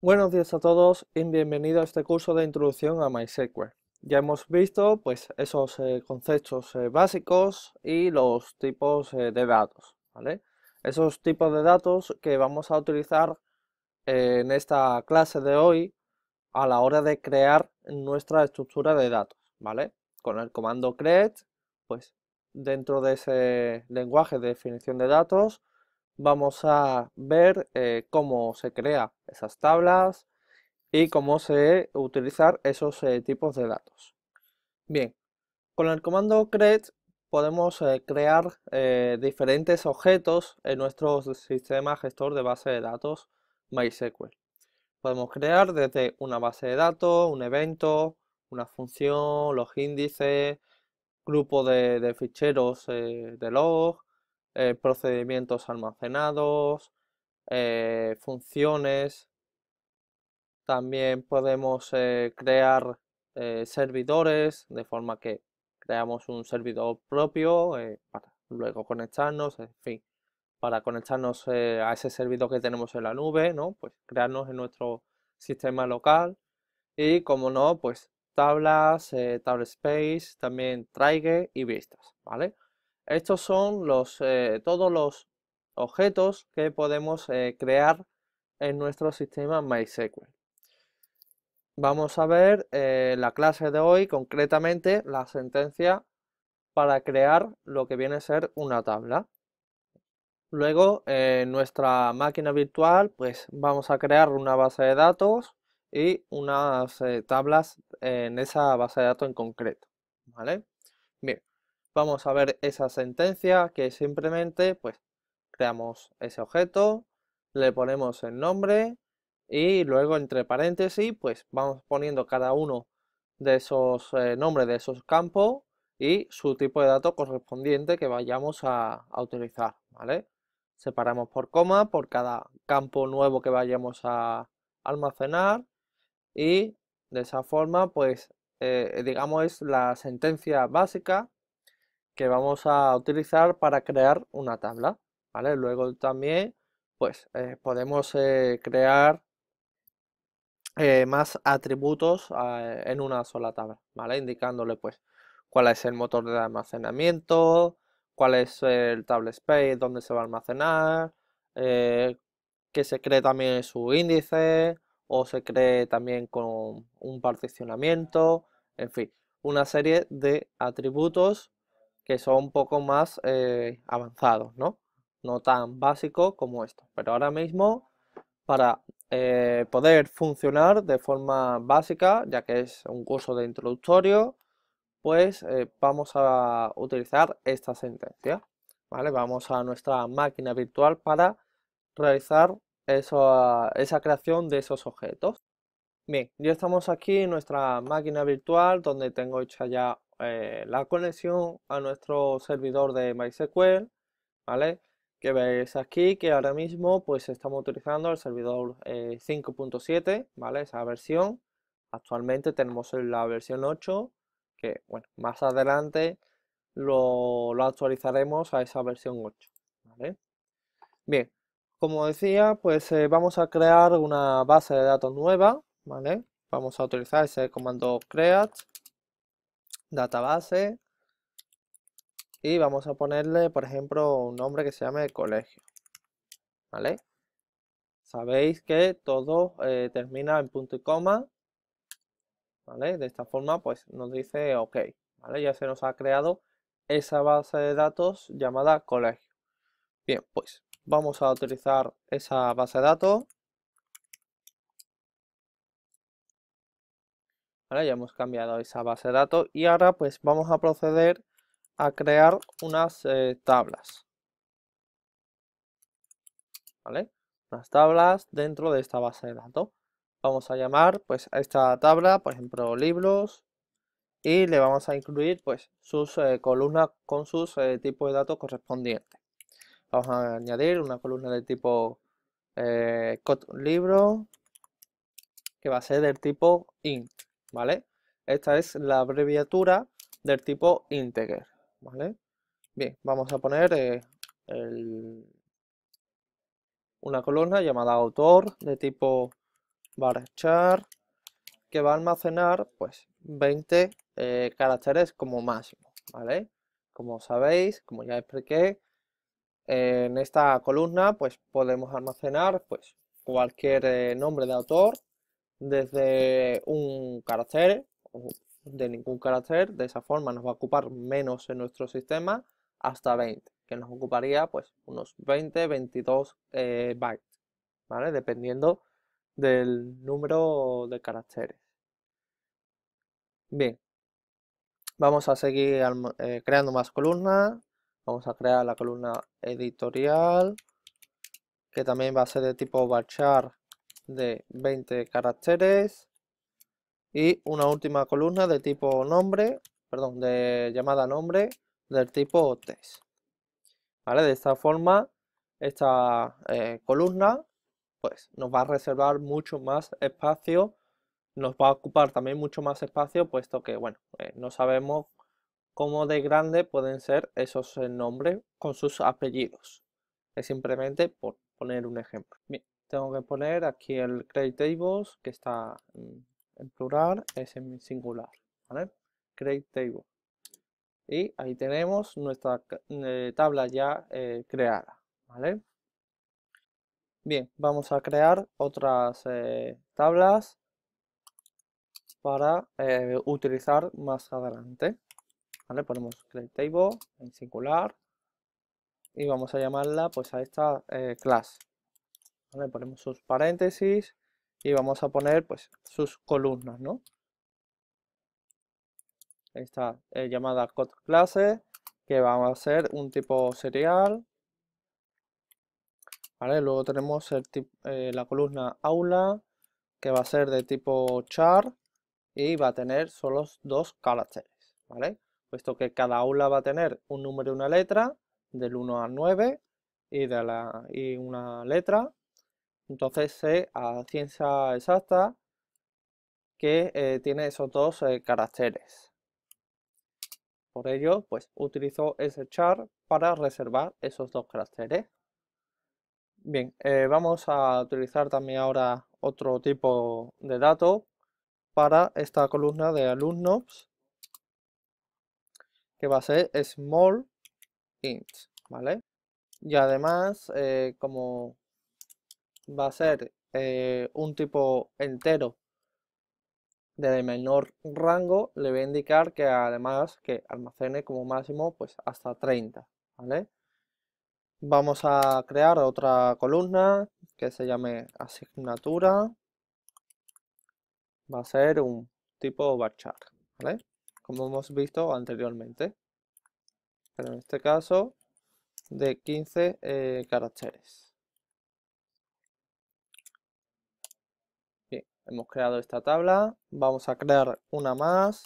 Buenos días a todos y bienvenidos a este curso de introducción a MySQL. Ya hemos visto pues, esos eh, conceptos eh, básicos y los tipos eh, de datos. Esos tipos de datos que vamos a utilizar en esta clase de hoy a la hora de crear nuestra estructura de datos. ¿vale? Con el comando create, pues dentro de ese lenguaje de definición de datos vamos a ver eh, cómo se crea esas tablas y cómo se utilizar esos eh, tipos de datos. Bien, con el comando create podemos eh, crear diferentes objetos en nuestro sistema gestor de base de datos MySQL. Podemos crear desde una base de datos, un evento, una función, los índices, grupo de, de ficheros de log, eh, procedimientos almacenados, eh, funciones. También podemos eh, crear servidores de forma que creamos un servidor propio para luego conectarnos, en fin, para conectarnos a ese servidor que tenemos en la nube, ¿no? Pues crearnos en nuestro sistema local y como no, pues tablas, table space, también traigue y vistas, ¿vale? Estos son eh, todos los objetos que podemos eh, crear en nuestro sistema MySQL. Vamos a ver eh, la clase de hoy, concretamente la sentencia para crear lo que viene a ser una tabla. Luego, en nuestra máquina virtual, pues vamos a crear una base de datos y unas tablas en esa base de datos en concreto. ¿vale? vamos a ver esa sentencia que simplemente pues creamos ese objeto, le ponemos el nombre y luego entre paréntesis pues vamos poniendo cada uno de esos eh, nombres de esos campos y su tipo de dato correspondiente que vayamos a, utilizar, ¿vale? Separamos por coma por cada campo nuevo que vayamos a almacenar y de esa forma pues eh, digamos es la sentencia básica que vamos a utilizar para crear una tabla, ¿vale? Luego también, pues, eh, podemos eh, crear eh, más atributos en una sola tabla, Indicándole, pues, cuál es el motor de almacenamiento, cuál es el table space, dónde se va a almacenar, que se cree también su índice o se cree también con un particionamiento, en fin, una serie de atributos que son un poco más eh, avanzados, ¿no? No tan básicos como esto. Pero ahora mismo, para eh, poder funcionar de forma básica, ya que es un curso de introductorio, pues eh, vamos a utilizar esta sentencia. ¿vale? Vamos a nuestra máquina virtual para realizar esa creación de esos objetos. Bien, ya estamos aquí en nuestra máquina virtual donde tengo hecha ya eh, la conexión a nuestro servidor de MySQL, ¿vale? Que veis aquí que ahora mismo pues estamos utilizando el servidor 5.7, eh, ¿vale? Esa versión. Actualmente tenemos la versión 8, que bueno, más adelante lo, actualizaremos a esa versión 8, ¿vale? Bien, como decía, pues eh, vamos a crear una base de datos nueva, ¿vale? Vamos a utilizar ese comando create database y vamos a ponerle, por ejemplo, un nombre que se llame colegio. ¿Vale? Sabéis que todo eh, termina en punto y coma. ¿Vale? De esta forma, pues nos dice OK. ¿Vale? Ya se nos ha creado esa base de datos llamada colegio. Bien, pues vamos a utilizar esa base de datos. Ya hemos cambiado esa base de datos y ahora pues vamos a proceder a crear unas eh, tablas. ¿Vale? Unas tablas dentro de esta base de datos. Vamos a llamar pues a esta tabla, por ejemplo, libros y le vamos a incluir pues sus eh, columnas con sus eh, tipos de datos correspondientes. Vamos a añadir una columna de tipo libro que va a ser del tipo int. ¿vale? Esta es la abreviatura del tipo integer, ¿vale? Bien, vamos a poner eh, una columna llamada autor de tipo varchar que va a almacenar pues 20 eh, caracteres como máximo, ¿vale? Como sabéis, como ya expliqué, en esta columna pues podemos almacenar pues cualquier eh, nombre de autor desde un carácter de ningún carácter, de esa forma nos va a ocupar menos en nuestro sistema hasta 20, que nos ocuparía pues unos 20, 22 eh, bytes, ¿vale? Dependiendo del número de caracteres. Bien, vamos a seguir eh, creando más columnas, vamos a crear la columna editorial, que también va a ser de tipo varchar de 20 caracteres y una última columna de tipo nombre, perdón, de llamada nombre del tipo test. ¿Vale? De esta forma, esta eh, columna pues, nos va a reservar mucho más espacio, nos va a ocupar también mucho más espacio, puesto que bueno, eh, no sabemos cómo de grande pueden ser esos eh, nombres con sus apellidos. Es simplemente por poner un ejemplo. Bien tengo que poner aquí el create tables que está en plural, es en singular, Create table. Y ahí tenemos nuestra eh, tabla ya eh, creada, ¿vale? Bien, vamos a crear otras eh, tablas para utilizar más adelante. ¿Vale? Ponemos create table en singular y vamos a llamarla pues a esta clase Ponemos sus paréntesis y vamos a poner pues sus columnas, ¿no? Esta eh, llamada code clase que va a ser un tipo serial. Luego tenemos eh, la columna aula que va a ser de tipo char y va a tener solo dos caracteres, Puesto que cada aula va a tener un número y una letra del 1 al 9 y, de la, y una letra entonces sé a ciencia exacta que eh, tiene esos dos eh, caracteres. Por ello, pues utilizo ese char para reservar esos dos caracteres. Bien, eh, vamos a utilizar también ahora otro tipo de dato para esta columna de alumnos que va a ser small int, ¿vale? Y además, como va a ser eh, un tipo entero de menor rango, le voy a indicar que además que almacene como máximo pues hasta 30, Vamos a crear otra columna que se llame asignatura. Va a ser un tipo barchar, ¿vale? Como hemos visto anteriormente. Pero en este caso de 15 eh, caracteres. Hemos creado esta tabla. Vamos a crear una más.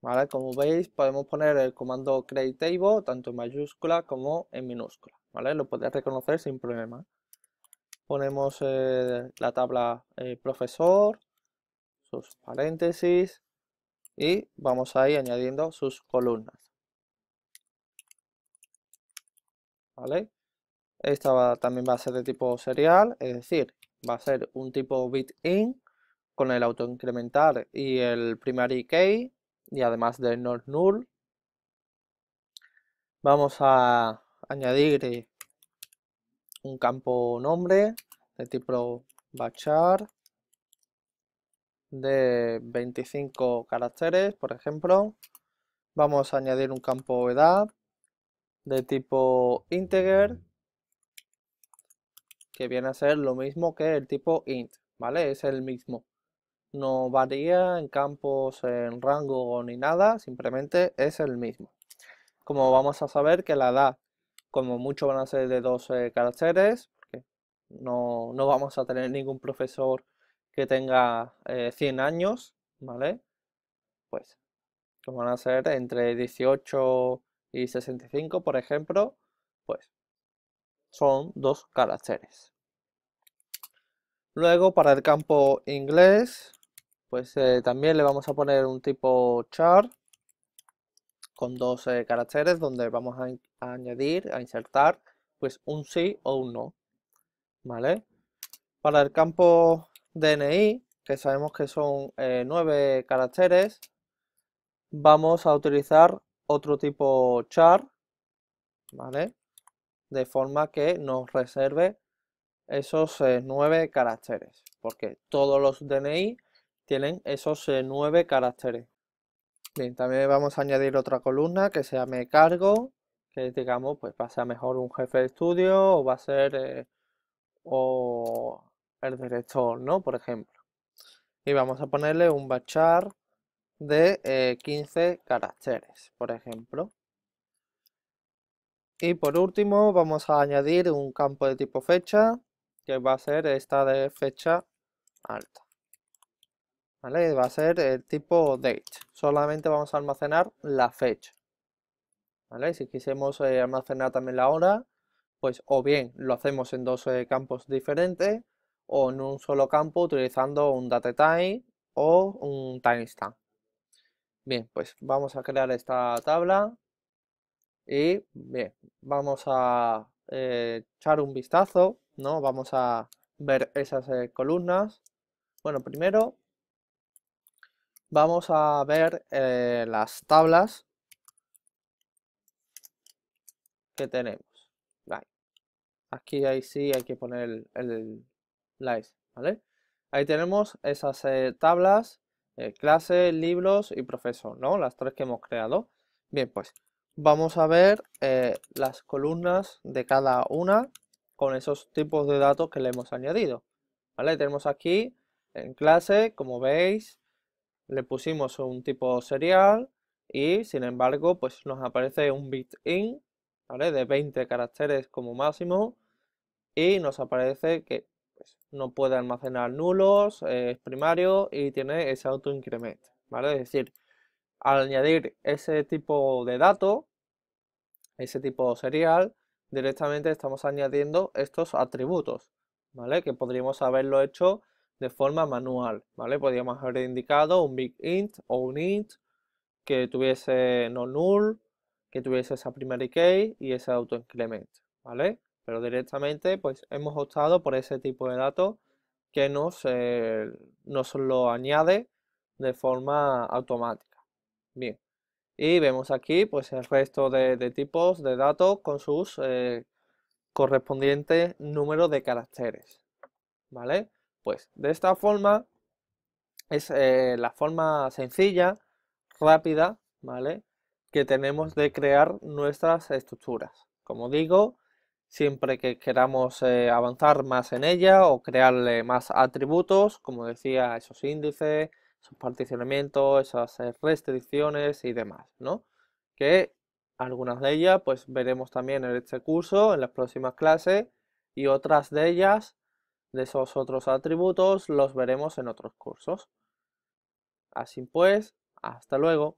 ¿Vale? Como veis, podemos poner el comando create table tanto en mayúscula como en minúscula. ¿Vale? Lo podéis reconocer sin problema. Ponemos eh, la tabla eh, profesor, sus paréntesis y vamos a ir añadiendo sus columnas. ¿Vale? Esta también va a ser de tipo serial, es decir, va a ser un tipo bit in con el autoincrementar y el primary key y además de not null. Vamos a añadir un campo nombre de tipo bachar de 25 caracteres, por ejemplo. Vamos a añadir un campo edad de tipo integer que viene a ser lo mismo que el tipo int, ¿vale? Es el mismo. No varía en campos, en rango ni nada, simplemente es el mismo. Como vamos a saber que la edad, como mucho van a ser de 12 caracteres, porque no, vamos a tener ningún profesor que tenga 100 eh, años, ¿vale? Pues, como van a ser entre 18 y 65, por ejemplo, pues son dos caracteres. Luego para el campo inglés, pues eh, también le vamos a poner un tipo char con dos eh, caracteres donde vamos a, añadir, a insertar, pues un sí o un no. ¿Vale? Para el campo DNI, que sabemos que son eh, nueve caracteres, vamos a utilizar otro tipo char, ¿vale? de forma que nos reserve esos eh, nueve caracteres, porque todos los DNI tienen esos eh, nueve caracteres. Bien, también vamos a añadir otra columna que se llame cargo, que digamos pues va a ser mejor un jefe de estudio o va a ser eh, o el director, ¿no? Por ejemplo. Y vamos a ponerle un bachar de 15 caracteres, por ejemplo. Y por último vamos a añadir un campo de tipo fecha, que va a ser esta de fecha alta. ¿Vale? Va a ser el tipo date. Solamente vamos a almacenar la fecha. Si quisiéramos eh, almacenar también la hora, pues o bien lo hacemos en dos eh, campos diferentes o en un solo campo utilizando un datetime o un timestamp. Bien, pues vamos a crear esta tabla y bien, vamos a eh, echar un vistazo, ¿no? Vamos a ver esas eh, columnas. Bueno, primero vamos a ver eh, las tablas que tenemos. Aquí ahí sí hay que poner el, el ¿vale? Ahí tenemos esas tablas, clase, libros y profesor, ¿no? Las tres que hemos creado. Bien, pues vamos a ver eh, las columnas de cada una con esos tipos de datos que le hemos añadido. ¿vale? Tenemos aquí en clase, como veis, le pusimos un tipo serial y sin embargo pues nos aparece un bit in de 20 caracteres como máximo y nos aparece que pues, no puede almacenar nulos, es eh, primario y tiene ese autoincrement. ¿vale? Es decir, al añadir ese tipo de dato, ese tipo serial, directamente estamos añadiendo estos atributos, ¿vale? Que podríamos haberlo hecho de forma manual, ¿vale? Podríamos haber indicado un big int o un int que tuviese no null, que tuviese esa primary key y ese auto ¿vale? Pero directamente pues hemos optado por ese tipo de datos que nos, nos lo añade de forma automática. Bien. Y vemos aquí pues, el resto de, tipos de datos con sus eh, correspondientes números de caracteres. ¿Vale? Pues de esta forma es eh, la forma sencilla, rápida, ¿vale? Que tenemos de crear nuestras estructuras. Como digo, siempre que queramos eh, avanzar más en ella o crearle más atributos, como decía, esos índices, esos particionamientos, esas eh, restricciones y demás, ¿no? Que algunas de ellas pues veremos también en este curso, en las próximas clases y otras de ellas, de esos otros atributos, los veremos en otros cursos. Así pues, hasta luego.